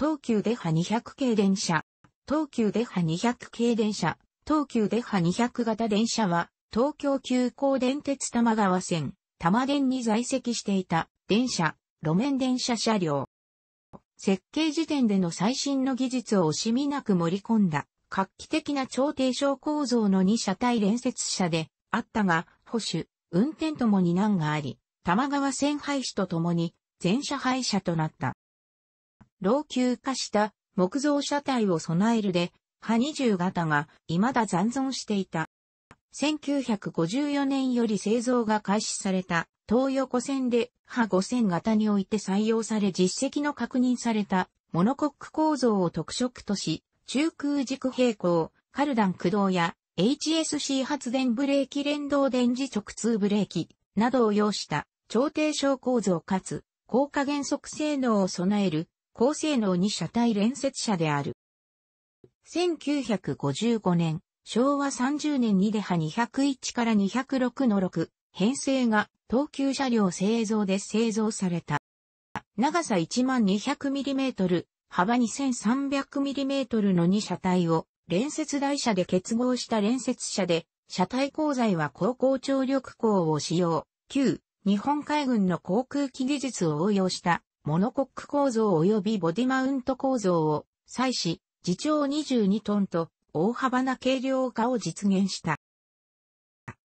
東急デハ200系電車。東急デハ200系電車。東急デハ200型電車は、東京急行電鉄玉川線、玉電に在籍していた電車、路面電車車両。設計時点での最新の技術を惜しみなく盛り込んだ、画期的な超低床構造の2車体連接車であったが、保守、運転ともに難があり、玉川線廃止とともに全車廃車となった。老朽化した木造車体を備えるで、ハ20型が未だ残存していた。1954年より製造が開始された東横線でハ5000型において採用され実績の確認されたモノコック構造を特色とし、中空軸平行、カルダン駆動や HSC 発電ブレーキ連動電磁直通ブレーキなどを要した超低床構造かつ高加減速性能を備える高性能に車体連接車である。1955年、昭和30年にデハ201から206の6、編成が東急車両製造で製造された。長さ 1200mm、幅 2300mm の2車体を連接台車で結合した連接車で、車体構材は高校張力鋼を使用、旧日本海軍の航空機技術を応用したモノコック構造及びボディマウント構造を、採し、自重22トンと、大幅な軽量化を実現した。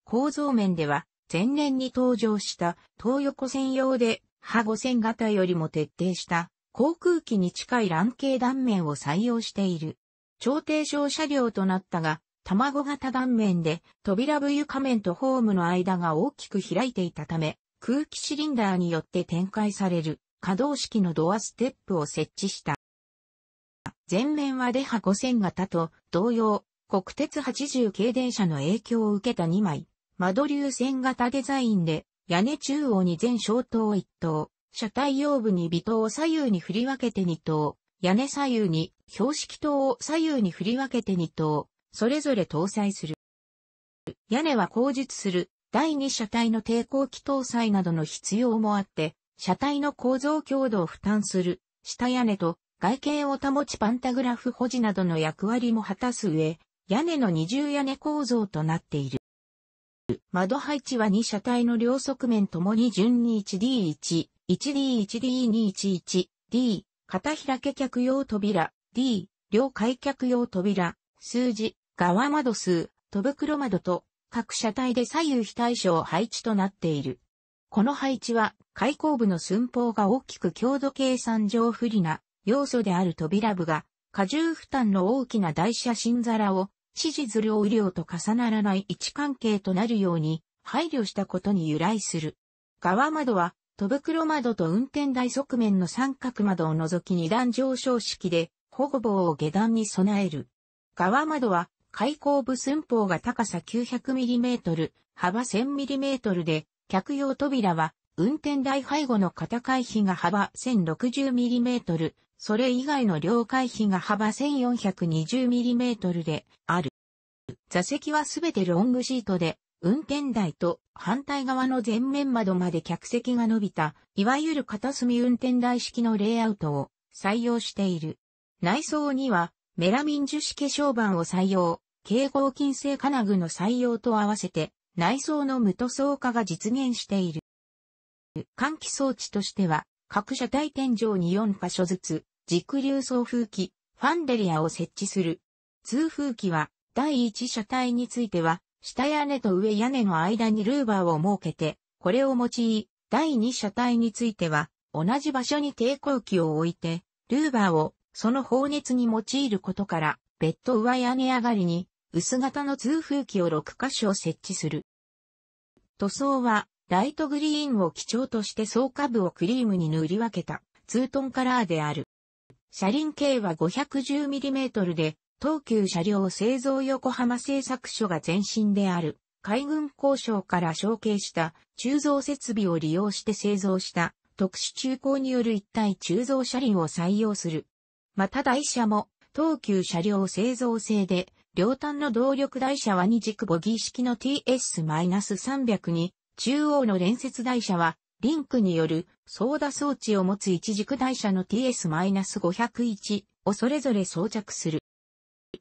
構造面では、前年に登場した東横線用で、歯5000型よりも徹底した航空機に近い卵形断面を採用している。超低床車両となったが、卵型断面で扉部床面とホームの間が大きく開いていたため、空気シリンダーによって展開される可動式のドアステップを設置した。前面はデハ5000型と同様、国鉄80系電車の影響を受けた2枚、窓流線型デザインで、屋根中央に全小灯1灯、車体腰部に微灯を左右に振り分けて2灯、屋根左右に標識灯を左右に振り分けて2灯、それぞれ搭載する。屋根は後述する第2車体の抵抗器搭載などの必要もあって、車体の構造強度を負担する、下屋根と外形を保ちパンタグラフ保持などの役割も果たす上、屋根の二重屋根構造となっている。窓配置は2車体の両側面ともに順に 1D1、1D1D211、D、片開け客用扉、D、両開脚用扉、数字、側窓数、戸袋窓と、各車体で左右非対称配置となっている。この配置は、開口部の寸法が大きく強度計算上不利な要素である扉部が、荷重負担の大きな台車新皿を、指示量量と重ならない位置関係となるように、配慮したことに由来する。側窓は、戸袋窓と運転台側面の三角窓を除き二段上昇式で、保護棒を下段に備える。側窓は、開口部寸法が高さ 900mm、幅 1000mm で、客用扉は、運転台背後の肩回避が幅 1060mm、それ以外の両回避が幅 1420mm である。座席はすべてロングシートで、運転台と反対側の前面窓まで客席が伸びた、いわゆる片隅運転台式のレイアウトを採用している。内装には、メラミン樹脂化粧板を採用、警合金製金具の採用と合わせて、内装の無塗装化が実現している。換気装置としては、各車体天井に4箇所ずつ、軸流送風機、ファンデリアを設置する。通風機は、第1車体については、下屋根と上屋根の間にルーバーを設けて、これを用い、第2車体については、同じ場所に抵抗器を置いて、ルーバーをその放熱に用いることから、別途上屋根上がりに、薄型の通風機を6箇所設置する。塗装は、ライトグリーンを基調として総下部をクリームに塗り分けた、ツートンカラーである。車輪径は 510mm で、東急車両製造横浜製作所が前身である、海軍交渉から承継した鋳造設備を利用して製造した特殊中工による一体鋳造車輪を採用する。また台車も東急車両製造製で両端の動力台車は二軸ボギー式の TS-300 に、中央の連接台車は、リンクによる操舵装置を持つ一軸台車の TS-501 をそれぞれ装着する。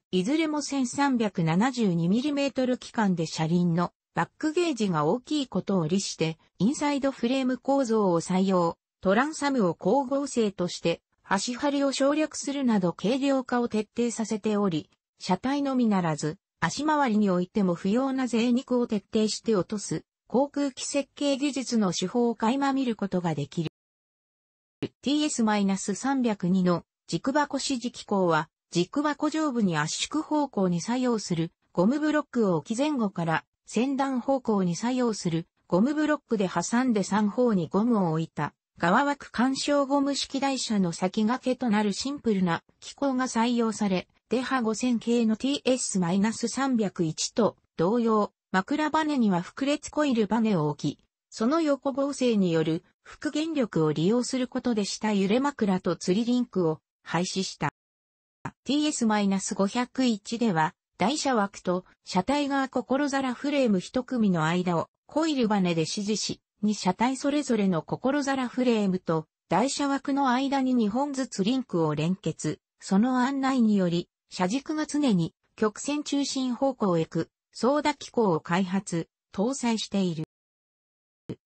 いずれも 1372mm 機関で車輪のバックゲージが大きいことを利して、インサイドフレーム構造を採用、トランサムを光合成として、端張りを省略するなど軽量化を徹底させており、車体のみならず、足回りにおいても不要な贅肉を徹底して落とす、航空機設計技術の手法を垣間見ることができる。TS-302 の軸箱支持機構は、軸箱上部に圧縮方向に作用するゴムブロックを置き前後から先端方向に作用するゴムブロックで挟んで3方にゴムを置いた側枠干渉ゴム式台車の先駆けとなるシンプルな機構が採用され、デハ5000系の TS-301 と同様、枕バネには複列コイルバネを置き、その横合成による復元力を利用することでした揺れ枕と釣りリンクを廃止した。TS-501 では、台車枠と車体側心皿フレーム一組の間をコイルバネで支持し、2車体それぞれの心皿フレームと台車枠の間に2本ずつリンクを連結、その案内により車軸が常に曲線中心方向へ行く、操舵機構を開発、搭載している。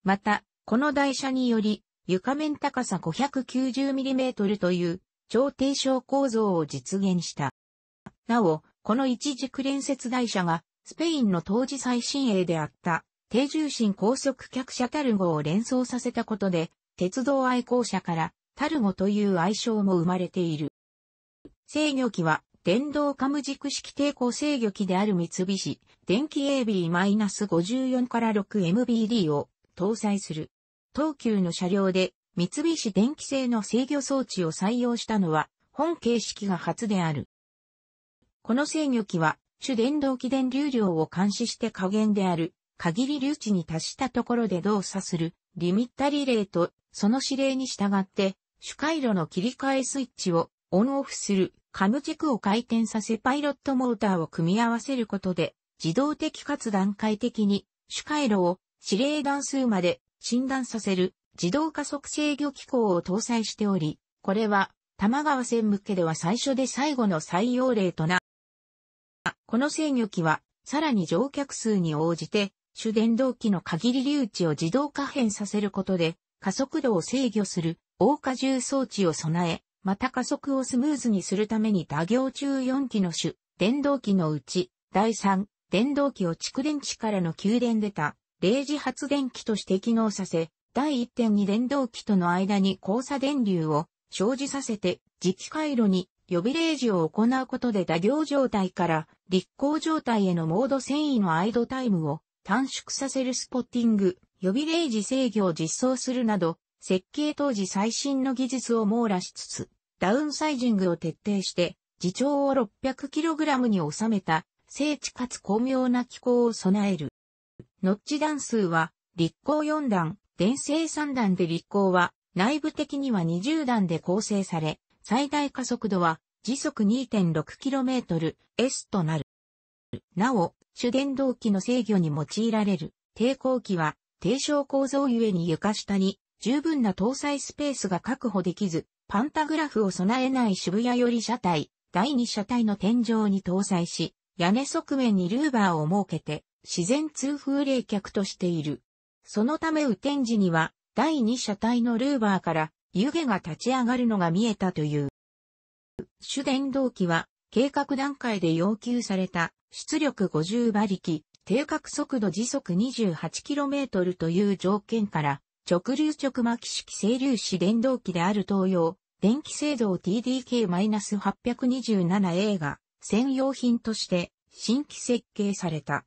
また、この台車により、床面高さ 590mm という超低床構造を実現した。なお、この一軸連接台車が、スペインの当時最新鋭であった、低重心高速客車タルゴを連想させたことで、鉄道愛好者からタルゴという愛称も生まれている。制御機は電動カム軸式抵抗制御機である三菱、電機 AB-54 から 6MBD を搭載する。東急の車両で三菱電機製の制御装置を採用したのは本形式が初である。この制御機は主電動機電流量を監視して加減である限り流値に達したところで動作するリミッタリレーとその指令に従って主回路の切り替えスイッチをオンオフするカム軸を回転させパイロットモーターを組み合わせることで、自動的かつ段階的に主回路を指令段数まで診断させる自動加速制御機構を搭載しており、これは玉川線向けでは最初で最後の採用例とな。この制御機はさらに乗客数に応じて主電動機の限り留置を自動可変させることで加速度を制御する大荷重装置を備え、また加速をスムーズにするために打行中4機の種、電動機のうち、第3、電動機を蓄電池からの給電でた、0時発電機として機能させ、第1.2電動機との間に交差電流を生じさせて、磁気回路に予備レージを行うことで打行状態から立行状態へのモード繊維のアイドタイムを短縮させるスポッティング、予備レージ制御を実装するなど、設計当時最新の技術を網羅しつつ、ダウンサイジングを徹底して、自重を 600kg に収めた、精緻かつ巧妙な機構を備える。ノッチ段数は、立項4段、電性3段で立項は、内部的には20段で構成され、最大加速度は、時速 2.6km、S となる。なお、主電動機の制御に用いられる、抵抗機は、低床構造ゆえに床下に十分な搭載スペースが確保できず、パンタグラフを備えない渋谷より車体、第二車体の天井に搭載し、屋根側面にルーバーを設けて、自然通風冷却としている。そのため雨天時には、第二車体のルーバーから湯気が立ち上がるのが見えたという。主電動機は、計画段階で要求された出力50馬力、定格速度時速2 8 k m という条件から直流直巻式整流子電動機である東洋、電気制造 TDK-827A が専用品として新規設計された。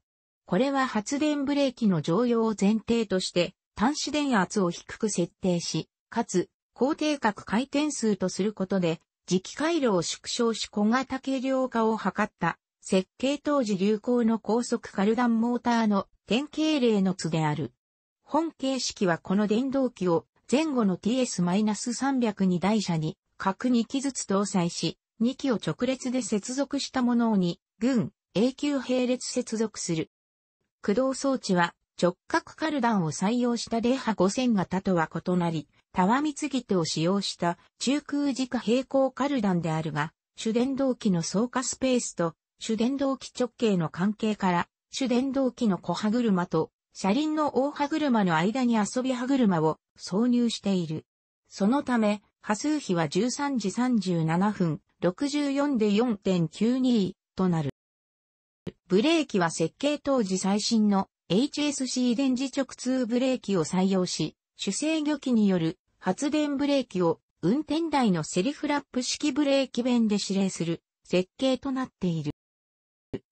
これは発電ブレーキの常用を前提として端子電圧を低く設定し、かつ高定格回転数とすることで磁気回路を縮小し小型軽量化を図った設計当時流行の高速カルダンモーターの典型例の図である。本形式はこの電動機を前後の TS-302 台車に各2機ずつ搭載し、2機を直列で接続したものに、軍、永久並列接続する。駆動装置は直角カルダンを採用したデハ5000型とは異なり、タワミツギテを使用した中空軸平行カルダンであるが、主電動機の走下スペースと主電動機直径の関係から、主電動機の小歯車と車輪の大歯車の間に遊び歯車を挿入している。そのため、波数比は13時37分、64で4.92となる。ブレーキは設計当時最新の HSC 電磁直通ブレーキを採用し、主制御機による発電ブレーキを運転台のセリフラップ式ブレーキ弁で指令する設計となっている。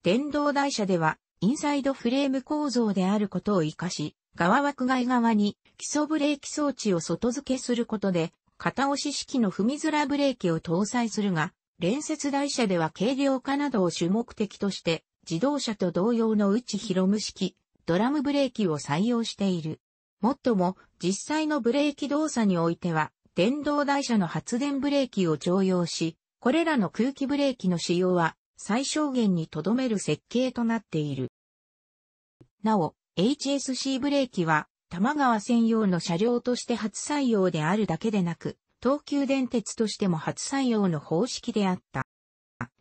電動台車ではインサイドフレーム構造であることを活かし、側枠外側に基礎ブレーキ装置を外付けすることで、片押し式の踏みづらブレーキを搭載するが、連接台車では軽量化などを主目的として、自動車と同様の内広無式、ドラムブレーキを採用している。もっとも、実際のブレーキ動作においては、電動台車の発電ブレーキを常用し、これらの空気ブレーキの使用は最小限にとどめる設計となっている。なお、HSC ブレーキは、多摩川専用の車両として初採用であるだけでなく、東急電鉄としても初採用の方式であった。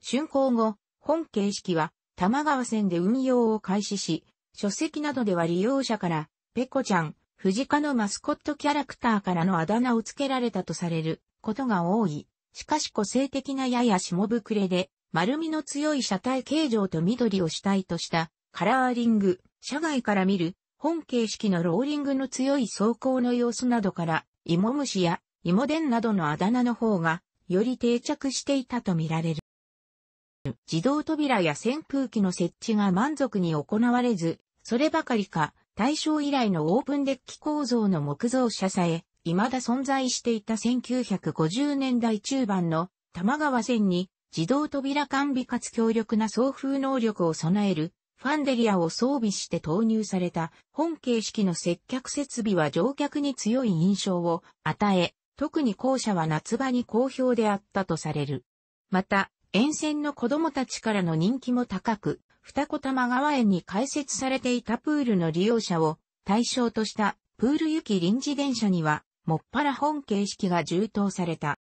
竣工後、本形式は、多摩川線で運用を開始し、書籍などでは利用者から、ペコちゃん、藤家のマスコットキャラクターからのあだ名を付けられたとされることが多い。しかし個性的なやや下膨れで、丸みの強い車体形状と緑を主体としたカラーリング、車外から見る本形式のローリングの強い走行の様子などから、芋虫や芋伝などのあだ名の方が、より定着していたとみられる。自動扉や扇風機の設置が満足に行われず、そればかりか、大正以来のオープンデッキ構造の木造車さえ、未だ存在していた1950年代中盤の玉川線に自動扉完備かつ強力な送風能力を備える、ファンデリアを装備して投入された本形式の接客設備は乗客に強い印象を与え、特に校舎は夏場に好評であったとされる。また、沿線の子供たちからの人気も高く、二子玉川園に開設されていたプールの利用者を対象としたプール行き臨時電車には、もっぱら本形式が充当された。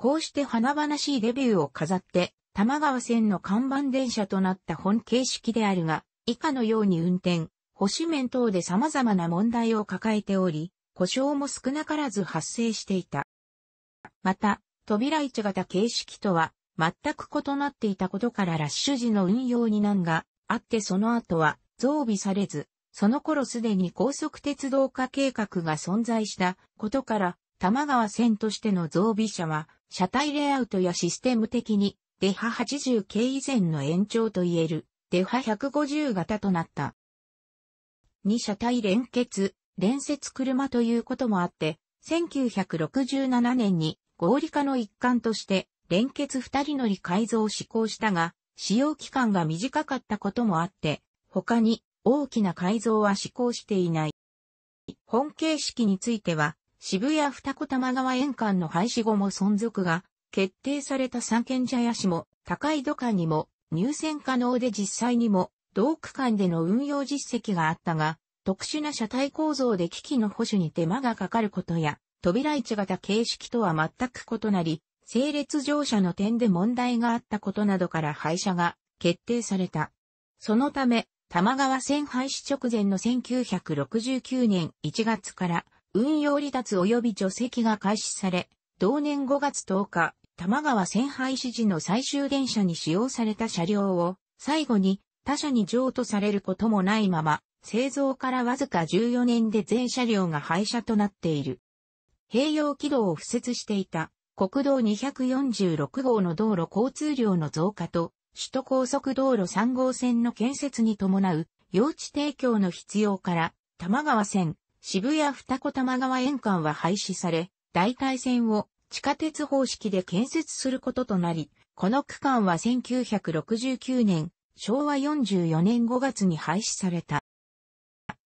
こうして華々しいデビューを飾って、玉川線の看板電車となった本形式であるが、以下のように運転、保守面等で様々な問題を抱えており、故障も少なからず発生していた。また、扉置型形式とは全く異なっていたことからラッシュ時の運用に難があってその後は増備されず、その頃すでに高速鉄道化計画が存在したことから、玉川線としての増備車は車体レイアウトやシステム的に、デハ80系以前の延長といえる、デハ150型となった。2車体連結、連接車ということもあって、1967年に合理化の一環として、連結二人乗り改造を施行したが、使用期間が短かったこともあって、他に大きな改造は施行していない。本形式については、渋谷二子玉川園館の廃止後も存続が決定された三軒茶屋市も高井戸管にも入選可能で実際にも同区間での運用実績があったが、特殊な車体構造で機器の保守に手間がかかることや、扉位置型形式とは全く異なり、整列乗車の点で問題があったことなどから廃車が決定された。そのため、玉川線廃止直前の1969年1月から運用離脱及び除籍が開始され、同年5月10日、玉川線廃止時の最終電車に使用された車両を、最後に他社に譲渡されることもないまま、製造からわずか14年で全車両が廃車となっている。併用軌道を敷設していた国道246号の道路交通量の増加と首都高速道路3号線の建設に伴う用地提供の必要から玉川線渋谷二子玉川園岸は廃止され、代替線を地下鉄方式で建設することとなり、この区間は1969年、昭和44年5月に廃止された。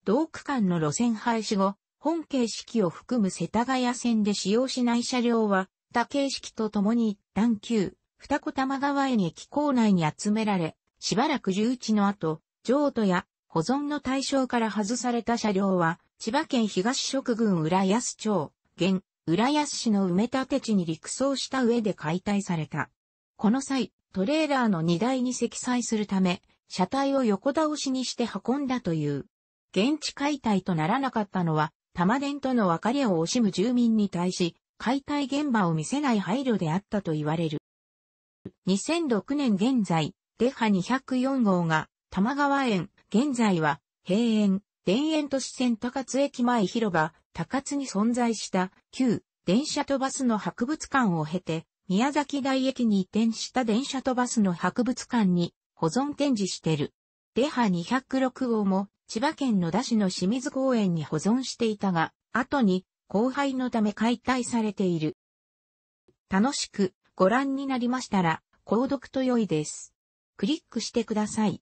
同区間の路線廃止後、本形式を含む世田谷線で使用しない車両は、他形式とともに一旦旧、二子玉川園駅構内に集められ、しばらく留置の後、譲渡や保存の対象から外された車両は、千葉県東職郡浦安町、現、浦安市の埋め立て地に陸送した上で解体された。この際、トレーラーの荷台に積載するため、車体を横倒しにして運んだという。現地解体とならなかったのは、玉電との別れを惜しむ住民に対し、解体現場を見せない配慮であったと言われる。2006年現在、デハ204号が、玉川園、現在は、閉園、田園都市線高津駅前広場、高津に存在した旧電車とバスの博物館を経て、宮崎台駅に移転した電車とバスの博物館に保存展示してる。デハ206号も千葉県野田市の清水公園に保存していたが、後に後輩のため解体されている。楽しくご覧になりましたら、購読と良いです。クリックしてください。